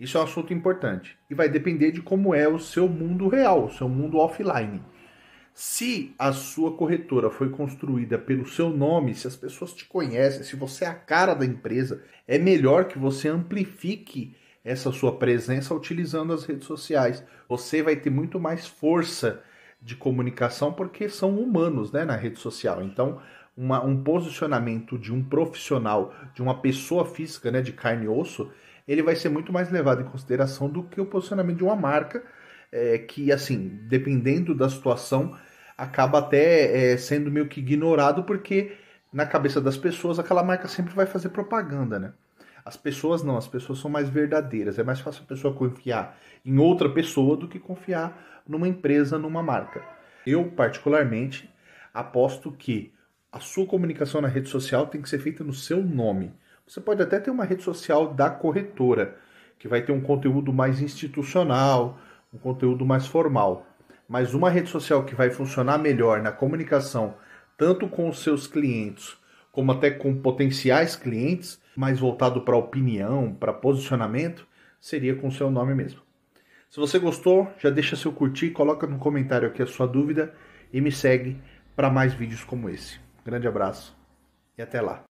Isso é um assunto importante. E vai depender de como é o seu mundo real, o seu mundo offline. Se a sua corretora foi construída pelo seu nome, se as pessoas te conhecem, se você é a cara da empresa, é melhor que você amplifique essa sua presença utilizando as redes sociais. Você vai ter muito mais força de comunicação porque são humanos né, na rede social. Então, uma, um posicionamento de um profissional, de uma pessoa física né, de carne e osso, ele vai ser muito mais levado em consideração do que o posicionamento de uma marca, é, que, assim, dependendo da situação, acaba até é, sendo meio que ignorado, porque na cabeça das pessoas aquela marca sempre vai fazer propaganda, né? As pessoas não, as pessoas são mais verdadeiras. É mais fácil a pessoa confiar em outra pessoa do que confiar numa empresa, numa marca. Eu, particularmente, aposto que a sua comunicação na rede social tem que ser feita no seu nome. Você pode até ter uma rede social da corretora, que vai ter um conteúdo mais institucional, um conteúdo mais formal. Mas uma rede social que vai funcionar melhor na comunicação, tanto com os seus clientes, como até com potenciais clientes, mais voltado para opinião, para posicionamento, seria com o seu nome mesmo. Se você gostou, já deixa seu curtir, coloca no comentário aqui a sua dúvida e me segue para mais vídeos como esse. Grande abraço e até lá.